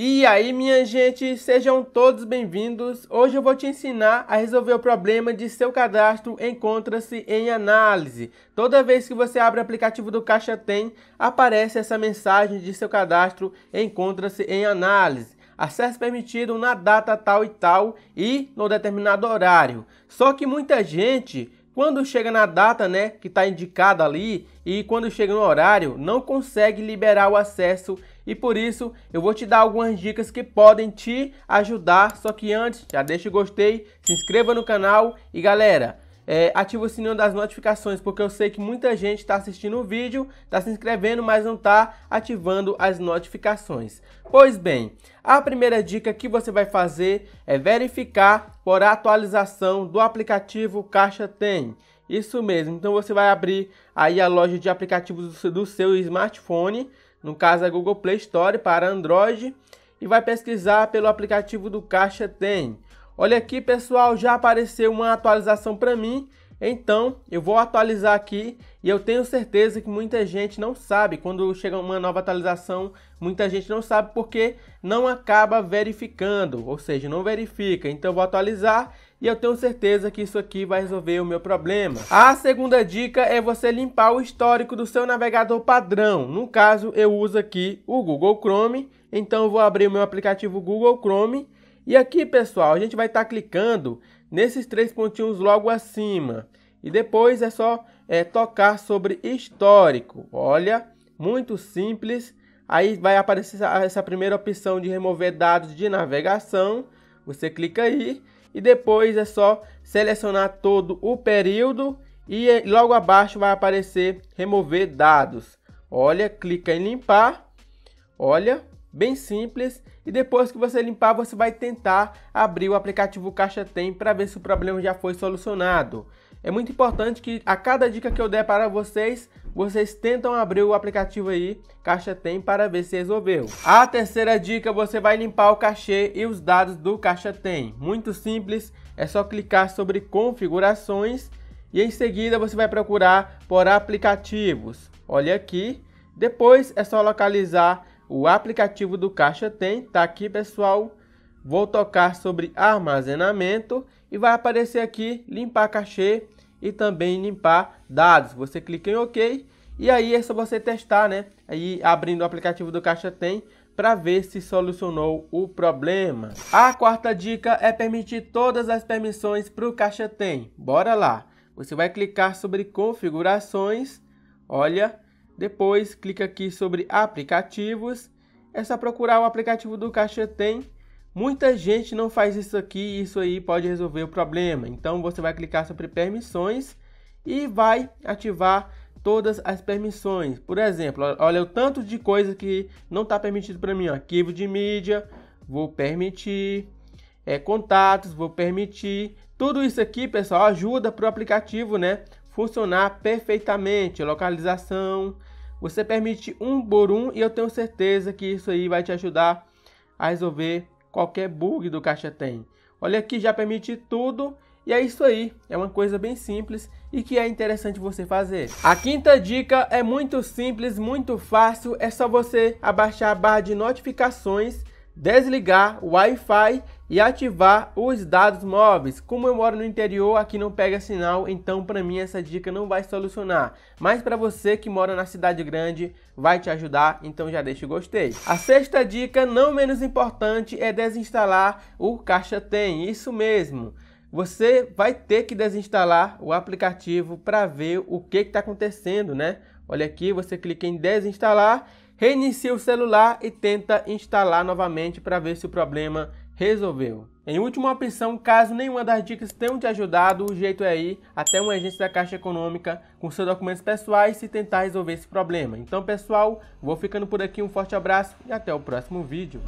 E aí, minha gente, sejam todos bem-vindos. Hoje eu vou te ensinar a resolver o problema de seu cadastro encontra-se em análise. Toda vez que você abre o aplicativo do Caixa Tem, aparece essa mensagem de seu cadastro encontra-se em análise. Acesso permitido na data tal e tal e no determinado horário. Só que muita gente quando chega na data, né, que está indicada ali, e quando chega no horário, não consegue liberar o acesso e por isso eu vou te dar algumas dicas que podem te ajudar. Só que antes, já deixa o gostei, se inscreva no canal e galera, é, ativa o sininho das notificações, porque eu sei que muita gente está assistindo o vídeo, está se inscrevendo, mas não está ativando as notificações. Pois bem, a primeira dica que você vai fazer é verificar por atualização do aplicativo Caixa Tem. Isso mesmo, então você vai abrir aí a loja de aplicativos do seu, do seu smartphone, no caso a Google Play Store para Android, e vai pesquisar pelo aplicativo do Caixa Tem. Olha aqui, pessoal, já apareceu uma atualização para mim. Então, eu vou atualizar aqui e eu tenho certeza que muita gente não sabe. Quando chega uma nova atualização, muita gente não sabe porque não acaba verificando, ou seja, não verifica. Então, eu vou atualizar e eu tenho certeza que isso aqui vai resolver o meu problema. A segunda dica é você limpar o histórico do seu navegador padrão. No caso, eu uso aqui o Google Chrome. Então, eu vou abrir o meu aplicativo Google Chrome e aqui, pessoal, a gente vai estar tá clicando nesses três pontinhos logo acima. E depois é só é, tocar sobre histórico. Olha, muito simples. Aí vai aparecer essa primeira opção de remover dados de navegação. Você clica aí e depois é só selecionar todo o período e é, logo abaixo vai aparecer remover dados. Olha, clica em limpar. Olha, bem simples e depois que você limpar você vai tentar abrir o aplicativo Caixa Tem para ver se o problema já foi solucionado. É muito importante que a cada dica que eu der para vocês, vocês tentam abrir o aplicativo aí, Caixa Tem, para ver se resolveu. A terceira dica, você vai limpar o cachê e os dados do Caixa Tem. Muito simples, é só clicar sobre configurações e em seguida você vai procurar por aplicativos. Olha aqui, depois é só localizar o aplicativo do Caixa tem, tá aqui pessoal. Vou tocar sobre armazenamento e vai aparecer aqui limpar cachê e também limpar dados. Você clica em OK e aí é só você testar, né? Aí abrindo o aplicativo do Caixa tem para ver se solucionou o problema. A quarta dica é permitir todas as permissões para o Caixa Tem. Bora lá! Você vai clicar sobre configurações, olha, depois, clica aqui sobre aplicativos. É só procurar o aplicativo do Caixa Tem. Muita gente não faz isso aqui e isso aí pode resolver o problema. Então, você vai clicar sobre permissões e vai ativar todas as permissões. Por exemplo, olha o tanto de coisa que não está permitido para mim. Ó. Arquivo de mídia, vou permitir. É, contatos, vou permitir. Tudo isso aqui, pessoal, ajuda para o aplicativo, né? funcionar perfeitamente. Localização, você permite um por um e eu tenho certeza que isso aí vai te ajudar a resolver qualquer bug do Caixa Tem. Olha aqui, já permite tudo e é isso aí, é uma coisa bem simples e que é interessante você fazer. A quinta dica é muito simples, muito fácil, é só você abaixar a barra de notificações, desligar o Wi-Fi e ativar os dados móveis. Como eu moro no interior, aqui não pega sinal, então para mim essa dica não vai solucionar. Mas para você que mora na cidade grande, vai te ajudar, então já deixa o gostei. A sexta dica, não menos importante, é desinstalar o Caixa Tem, isso mesmo. Você vai ter que desinstalar o aplicativo para ver o que está acontecendo, né? Olha aqui, você clica em desinstalar, reinicia o celular e tenta instalar novamente para ver se o problema Resolveu. Em última opção, caso nenhuma das dicas tenham te ajudado, o jeito é ir até um agente da Caixa Econômica com seus documentos pessoais e tentar resolver esse problema. Então, pessoal, vou ficando por aqui. Um forte abraço e até o próximo vídeo.